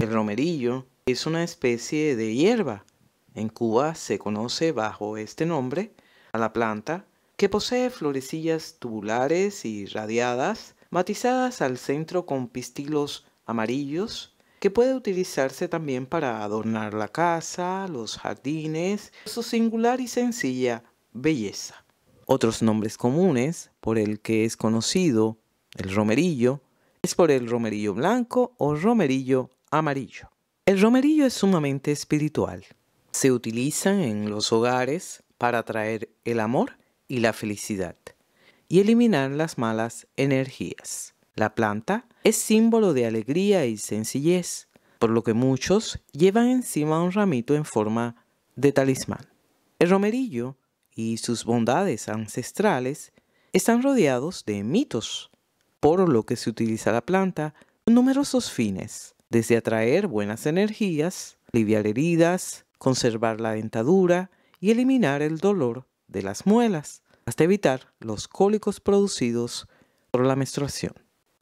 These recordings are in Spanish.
El romerillo es una especie de hierba. En Cuba se conoce bajo este nombre a la planta que posee florecillas tubulares y radiadas, matizadas al centro con pistilos amarillos, que puede utilizarse también para adornar la casa, los jardines, su singular y sencilla belleza. Otros nombres comunes por el que es conocido el romerillo es por el romerillo blanco o romerillo amarillo. El romerillo es sumamente espiritual. Se utiliza en los hogares para atraer el amor y la felicidad y eliminar las malas energías. La planta es símbolo de alegría y sencillez, por lo que muchos llevan encima un ramito en forma de talismán. El romerillo y sus bondades ancestrales están rodeados de mitos, por lo que se utiliza la planta con numerosos fines, desde atraer buenas energías, aliviar heridas, conservar la dentadura y eliminar el dolor de las muelas, hasta evitar los cólicos producidos por la menstruación.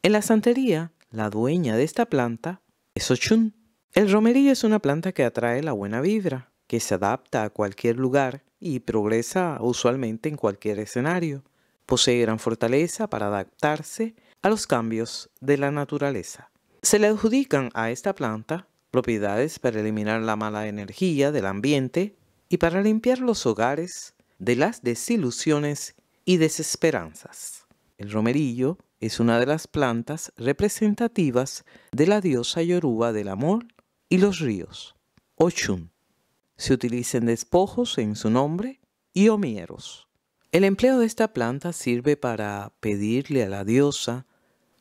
En la santería, la dueña de esta planta es Ochun. El romerillo es una planta que atrae la buena vibra, que se adapta a cualquier lugar y progresa usualmente en cualquier escenario. Posee gran fortaleza para adaptarse a los cambios de la naturaleza. Se le adjudican a esta planta propiedades para eliminar la mala energía del ambiente y para limpiar los hogares de las desilusiones y desesperanzas. El romerillo es una de las plantas representativas de la diosa yoruba del amor y los ríos, Ochun. Se utilizan despojos en su nombre y homieros. El empleo de esta planta sirve para pedirle a la diosa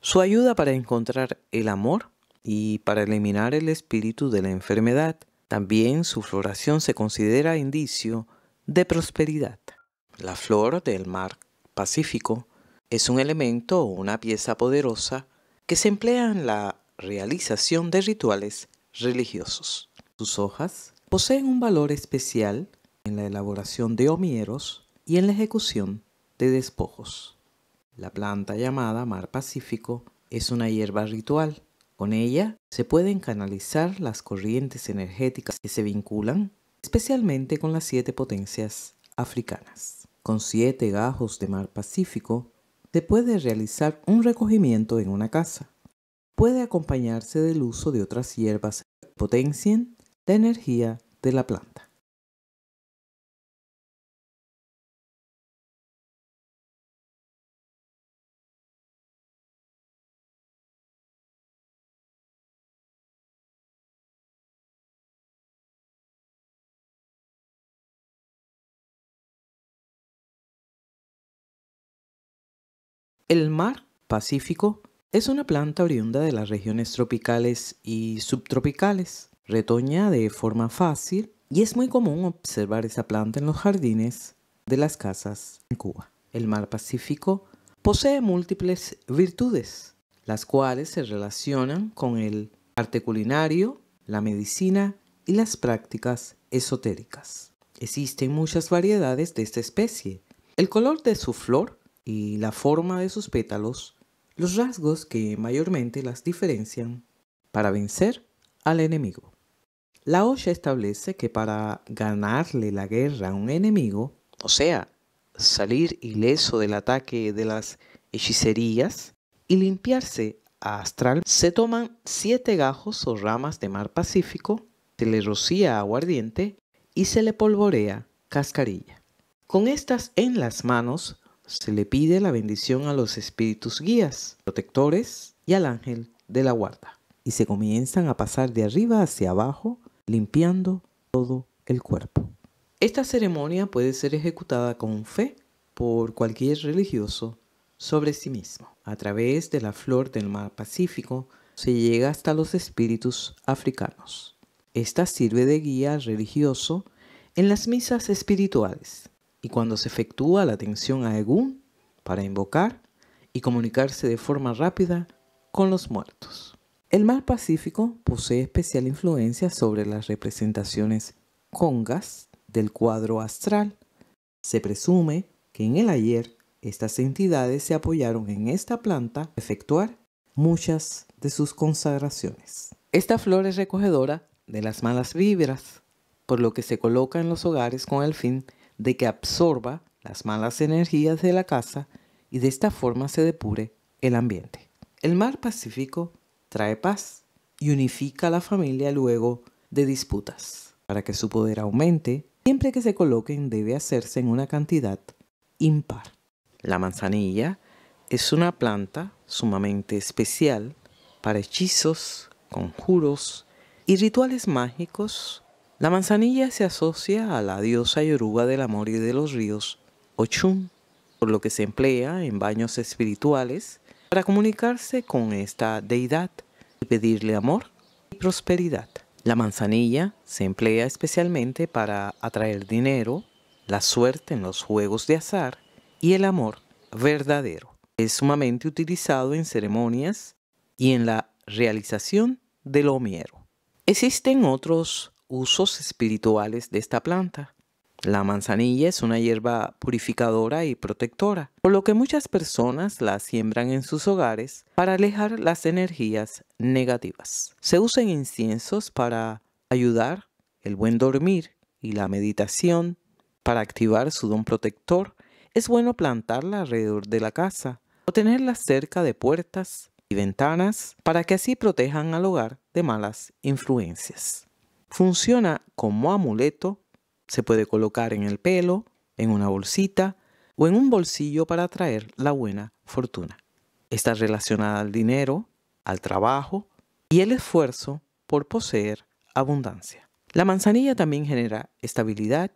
su ayuda para encontrar el amor y para eliminar el espíritu de la enfermedad. También su floración se considera indicio de prosperidad. La flor del mar Pacífico es un elemento o una pieza poderosa que se emplea en la realización de rituales religiosos. Sus hojas poseen un valor especial en la elaboración de homieros y en la ejecución de despojos. La planta llamada mar Pacífico es una hierba ritual. Con ella se pueden canalizar las corrientes energéticas que se vinculan especialmente con las siete potencias africanas. Con siete gajos de mar Pacífico se puede realizar un recogimiento en una casa. Puede acompañarse del uso de otras hierbas que potencien la energía de la planta. El mar Pacífico es una planta oriunda de las regiones tropicales y subtropicales. Retoña de forma fácil y es muy común observar esa planta en los jardines de las casas en Cuba. El mar Pacífico posee múltiples virtudes, las cuales se relacionan con el arte culinario, la medicina y las prácticas esotéricas. Existen muchas variedades de esta especie. El color de su flor y la forma de sus pétalos los rasgos que mayormente las diferencian para vencer al enemigo. La OSHA establece que para ganarle la guerra a un enemigo, o sea, salir ileso del ataque de las hechicerías y limpiarse a astral, se toman siete gajos o ramas de mar Pacífico, se le rocía aguardiente y se le polvorea cascarilla. Con estas en las manos, se le pide la bendición a los espíritus guías, protectores y al ángel de la guarda. Y se comienzan a pasar de arriba hacia abajo, limpiando todo el cuerpo. Esta ceremonia puede ser ejecutada con fe por cualquier religioso sobre sí mismo. A través de la flor del mar Pacífico se llega hasta los espíritus africanos. Esta sirve de guía religioso en las misas espirituales y cuando se efectúa la atención a Egún para invocar y comunicarse de forma rápida con los muertos. El mar Pacífico posee especial influencia sobre las representaciones congas del cuadro astral. Se presume que en el ayer estas entidades se apoyaron en esta planta para efectuar muchas de sus consagraciones. Esta flor es recogedora de las malas vibras, por lo que se coloca en los hogares con el fin de que absorba las malas energías de la casa y de esta forma se depure el ambiente. El mar Pacífico trae paz y unifica a la familia luego de disputas. Para que su poder aumente, siempre que se coloquen debe hacerse en una cantidad impar. La manzanilla es una planta sumamente especial para hechizos, conjuros y rituales mágicos la manzanilla se asocia a la diosa yoruba del amor y de los ríos, Ochun, por lo que se emplea en baños espirituales para comunicarse con esta deidad y pedirle amor y prosperidad. La manzanilla se emplea especialmente para atraer dinero, la suerte en los juegos de azar y el amor verdadero. Es sumamente utilizado en ceremonias y en la realización del homiero. Existen otros usos espirituales de esta planta. La manzanilla es una hierba purificadora y protectora, por lo que muchas personas la siembran en sus hogares para alejar las energías negativas. Se usan inciensos para ayudar el buen dormir y la meditación, para activar su don protector. Es bueno plantarla alrededor de la casa o tenerla cerca de puertas y ventanas para que así protejan al hogar de malas influencias. Funciona como amuleto, se puede colocar en el pelo, en una bolsita o en un bolsillo para atraer la buena fortuna. Está relacionada al dinero, al trabajo y el esfuerzo por poseer abundancia. La manzanilla también genera estabilidad,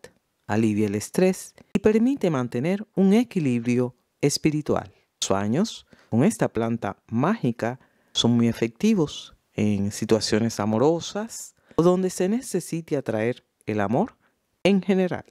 alivia el estrés y permite mantener un equilibrio espiritual. Los sueños con esta planta mágica son muy efectivos en situaciones amorosas, o donde se necesite atraer el amor en general.